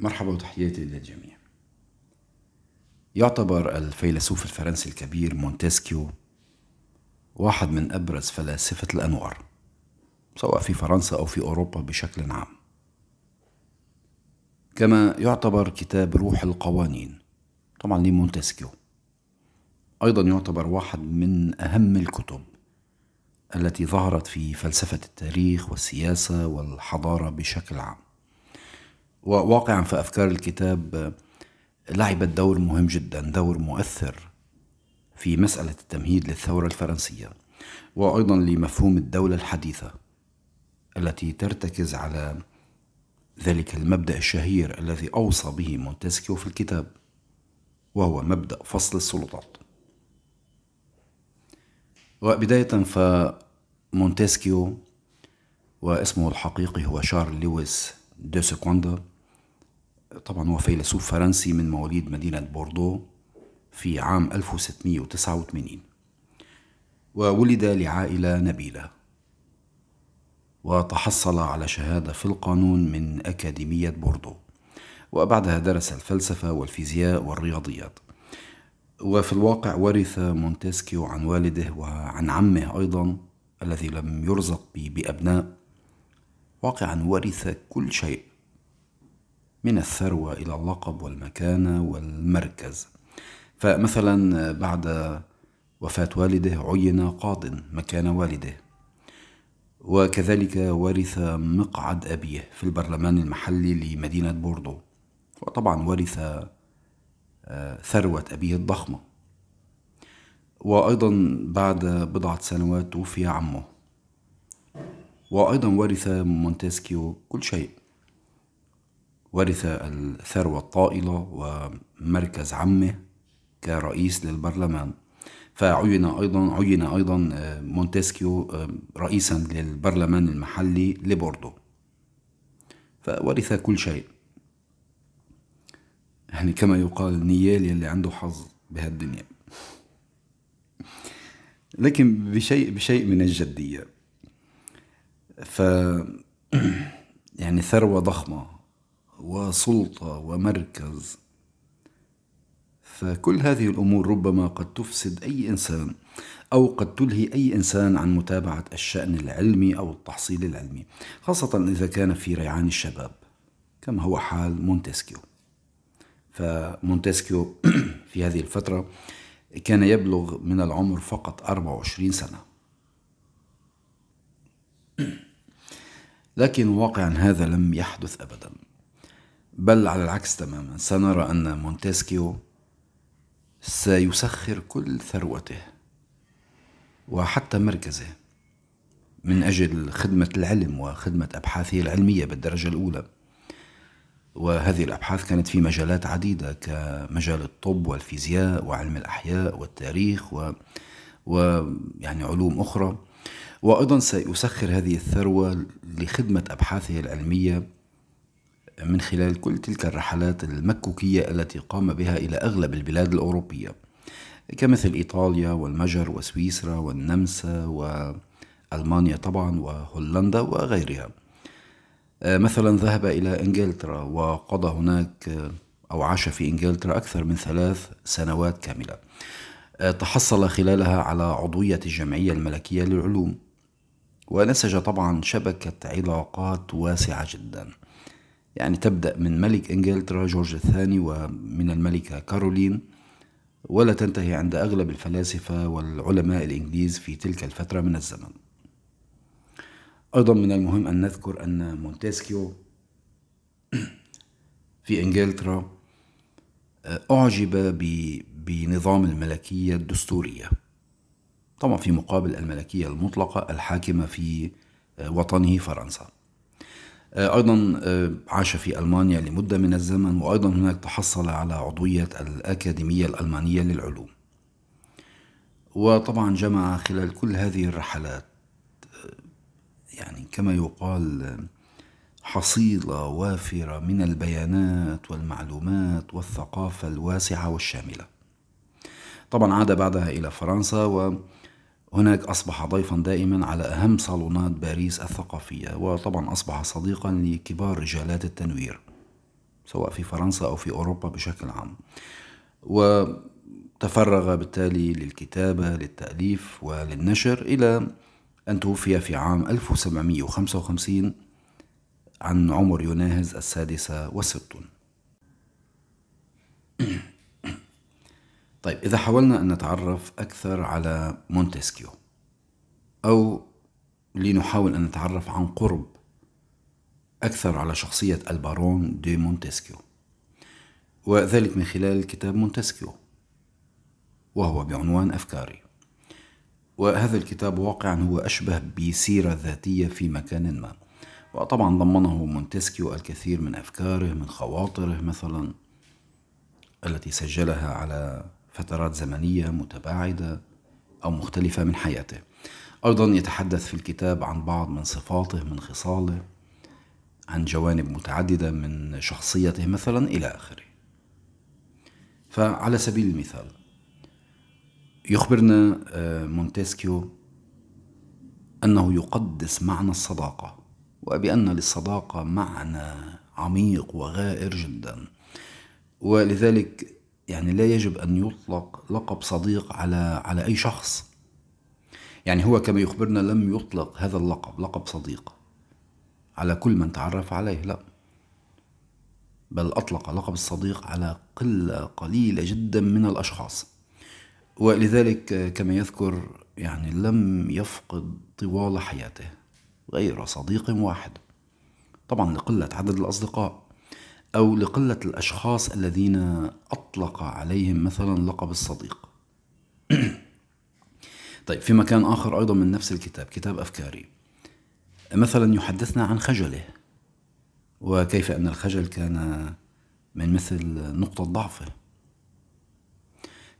مرحبا وتحياتي للجميع يعتبر الفيلسوف الفرنسي الكبير مونتسكيو واحد من أبرز فلاسفة الأنوار سواء في فرنسا أو في أوروبا بشكل عام كما يعتبر كتاب روح القوانين طبعا لمونتسكيو أيضا يعتبر واحد من أهم الكتب التي ظهرت في فلسفة التاريخ والسياسة والحضارة بشكل عام واقعا في أفكار الكتاب لعبت دور مهم جدا دور مؤثر في مسألة التمهيد للثورة الفرنسية وأيضا لمفهوم الدولة الحديثة التي ترتكز على ذلك المبدأ الشهير الذي أوصى به مونتسكيو في الكتاب وهو مبدأ فصل السلطات وبداية فمونتسكيو واسمه الحقيقي هو شارل لويس دو سكوندا طبعا هو فيلسوف فرنسي من مواليد مدينة بوردو في عام 1689 وولد لعائلة نبيلة وتحصل على شهادة في القانون من أكاديمية بوردو وبعدها درس الفلسفة والفيزياء والرياضيات وفي الواقع ورث مونتسكيو عن والده وعن عمه أيضا الذي لم يرزق بأبناء واقعا ورث كل شيء من الثروة إلى اللقب والمكانة والمركز فمثلا بعد وفاة والده عين قاض مكان والده وكذلك ورث مقعد أبيه في البرلمان المحلي لمدينة بوردو وطبعا ورث آه، ثروة أبيه الضخمة وأيضا بعد بضعة سنوات توفي عمه وأيضا ورث مونتسكيو كل شيء ورث الثروة الطائلة ومركز عمه كرئيس للبرلمان فعين أيضا عين أيضا آه، مونتسكيو آه، رئيسا للبرلمان المحلي لبوردو فورث كل شيء يعني كما يقال نيال يلي عنده حظ بهالدنيا لكن بشيء بشيء من الجدية ف يعني ثروة ضخمة وسلطة ومركز فكل هذه الأمور ربما قد تفسد أي إنسان أو قد تلهي أي إنسان عن متابعة الشأن العلمي أو التحصيل العلمي خاصة إذا كان في ريعان الشباب كما هو حال مونتسكيو فمونتسكيو في هذه الفترة كان يبلغ من العمر فقط 24 سنة لكن واقعا هذا لم يحدث أبدا بل على العكس تماما سنرى أن مونتسكيو سيسخر كل ثروته وحتى مركزه من أجل خدمة العلم وخدمة أبحاثه العلمية بالدرجة الأولى وهذه الأبحاث كانت في مجالات عديدة كمجال الطب والفيزياء وعلم الأحياء والتاريخ و... ويعني علوم أخرى وأيضا سيسخر هذه الثروة لخدمة أبحاثه العلمية من خلال كل تلك الرحلات المكوكية التي قام بها إلى أغلب البلاد الأوروبية كمثل إيطاليا والمجر وسويسرا والنمسا وألمانيا طبعا وهولندا وغيرها آه، مثلا ذهب إلى إنجلترا وقضى هناك آه، أو عاش في إنجلترا أكثر من ثلاث سنوات كاملة آه، تحصل خلالها على عضوية الجمعية الملكية للعلوم ونسج طبعا شبكة علاقات واسعة جدا يعني تبدأ من ملك إنجلترا جورج الثاني ومن الملكة كارولين ولا تنتهي عند أغلب الفلاسفة والعلماء الإنجليز في تلك الفترة من الزمن أيضا من المهم أن نذكر أن مونتسكيو في إنجلترا آه، أعجب بنظام الملكية الدستورية طبعا في مقابل الملكية المطلقة الحاكمة في آه، وطنه فرنسا آه، أيضا آه، عاش في ألمانيا لمدة من الزمن وأيضا هناك تحصل على عضوية الأكاديمية الألمانية للعلوم وطبعا جمع خلال كل هذه الرحلات آه، يعني كما يقال حصيلة وافرة من البيانات والمعلومات والثقافة الواسعة والشاملة طبعا عاد بعدها إلى فرنسا و هناك أصبح ضيفا دائما على أهم صالونات باريس الثقافية وطبعا أصبح صديقا لكبار رجالات التنوير سواء في فرنسا أو في أوروبا بشكل عام وتفرغ بالتالي للكتابة للتأليف وللنشر إلى أن توفي في عام 1755 عن عمر يناهز السادسة والستون طيب إذا حاولنا أن نتعرف أكثر على مونتسكيو أو لنحاول أن نتعرف عن قرب أكثر على شخصية البارون دي مونتسكيو وذلك من خلال كتاب مونتسكيو وهو بعنوان أفكاري وهذا الكتاب واقعا هو أشبه بسيرة ذاتية في مكان ما وطبعا ضمنه مونتسكيو الكثير من أفكاره من خواطره مثلا التي سجلها على فترات زمنية متباعدة أو مختلفة من حياته أيضا يتحدث في الكتاب عن بعض من صفاته من خصاله عن جوانب متعددة من شخصيته مثلا إلى آخره فعلى سبيل المثال يخبرنا آه، مونتسكيو أنه يقدس معنى الصداقة وبأن للصداقة معنى عميق وغائر جدا ولذلك يعني لا يجب أن يطلق لقب صديق على على أي شخص يعني هو كما يخبرنا لم يطلق هذا اللقب لقب صديق على كل من تعرف عليه لا بل أطلق لقب الصديق على قلة قليلة جدا من الأشخاص ولذلك كما يذكر يعني لم يفقد طوال حياته غير صديق واحد طبعا لقلة عدد الأصدقاء أو لقلة الأشخاص الذين أطلق عليهم مثلا لقب الصديق طيب في مكان آخر أيضا من نفس الكتاب كتاب أفكاري مثلا يحدثنا عن خجله وكيف أن الخجل كان من مثل نقطة ضعفه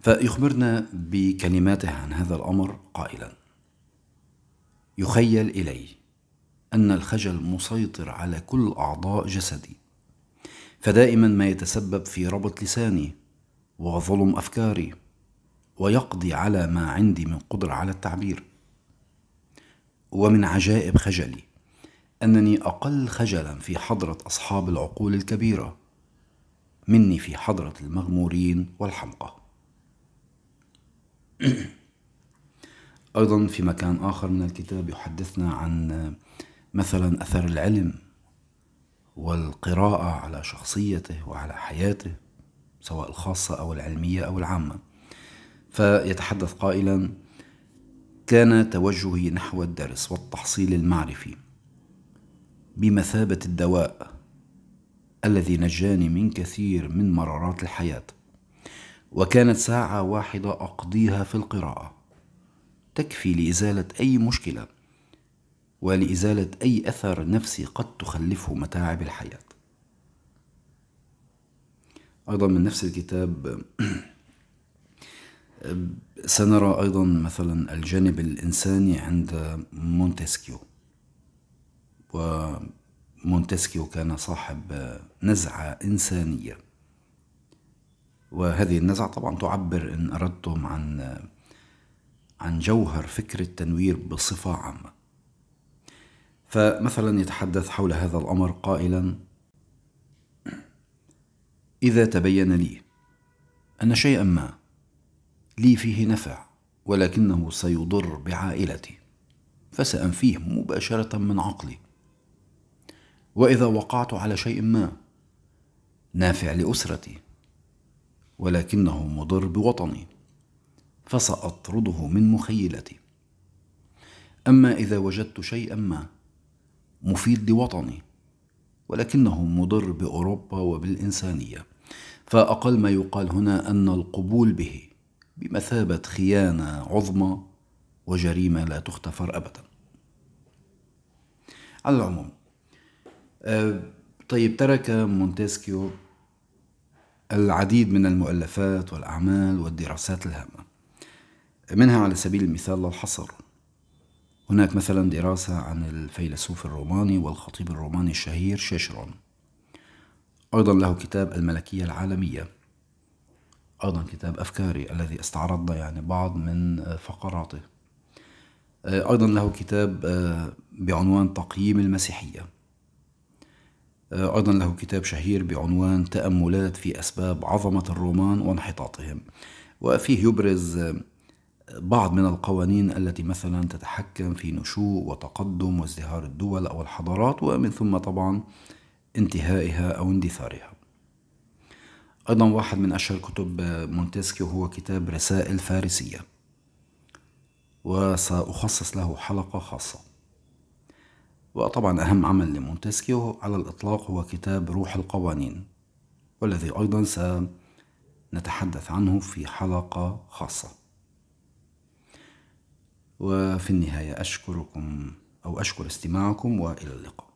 فيخبرنا بكلماته عن هذا الأمر قائلا يخيل إلي أن الخجل مسيطر على كل أعضاء جسدي فدائما ما يتسبب في ربط لساني وظلم افكاري ويقضي على ما عندي من قدره على التعبير ومن عجائب خجلي انني اقل خجلا في حضره اصحاب العقول الكبيره مني في حضره المغمورين والحمقى ايضا في مكان اخر من الكتاب يحدثنا عن مثلا اثر العلم والقراءة على شخصيته وعلى حياته سواء الخاصة أو العلمية أو العامة فيتحدث قائلا كان توجهي نحو الدرس والتحصيل المعرفي بمثابة الدواء الذي نجاني من كثير من مرارات الحياة وكانت ساعة واحدة أقضيها في القراءة تكفي لإزالة أي مشكلة ولإزالة أي أثر نفسي قد تخلفه متاعب الحياة أيضا من نفس الكتاب سنرى أيضا مثلا الجانب الإنساني عند مونتسكيو ومونتسكيو كان صاحب نزعة إنسانية وهذه النزعة طبعا تعبر إن أردتم عن عن جوهر فكرة التنوير بصفة عامة فمثلا يتحدث حول هذا الأمر قائلا إذا تبين لي أن شيئا ما لي فيه نفع ولكنه سيضر بعائلتي فسأنفيه مباشرة من عقلي وإذا وقعت على شيء ما نافع لأسرتي ولكنه مضر بوطني فسأطرده من مخيلتي أما إذا وجدت شيئا ما مفيد لوطني ولكنه مضر باوروبا وبالانسانيه فاقل ما يقال هنا ان القبول به بمثابه خيانه عظمى وجريمه لا تختفر ابدا على العموم آه، طيب ترك مونتسكيو العديد من المؤلفات والاعمال والدراسات الهامه منها على سبيل المثال الحصر هناك مثلا دراسة عن الفيلسوف الروماني والخطيب الروماني الشهير شيشرون أيضا له كتاب الملكية العالمية أيضا كتاب أفكاري الذي استعرضنا يعني بعض من فقراته آه، أيضا له كتاب آه، بعنوان تقييم المسيحية آه، أيضا له كتاب شهير بعنوان تأملات في أسباب عظمة الرومان وانحطاطهم وفيه يبرز بعض من القوانين التي مثلا تتحكم في نشوء وتقدم وازدهار الدول او الحضارات ومن ثم طبعا انتهائها او اندثارها. ايضا واحد من اشهر كتب مونتسكيو هو كتاب رسائل فارسيه. وساخصص له حلقه خاصه. وطبعا اهم عمل لمونتسكيو على الاطلاق هو كتاب روح القوانين والذي ايضا سنتحدث عنه في حلقه خاصه. وفي النهاية أشكركم أو أشكر استماعكم وإلى اللقاء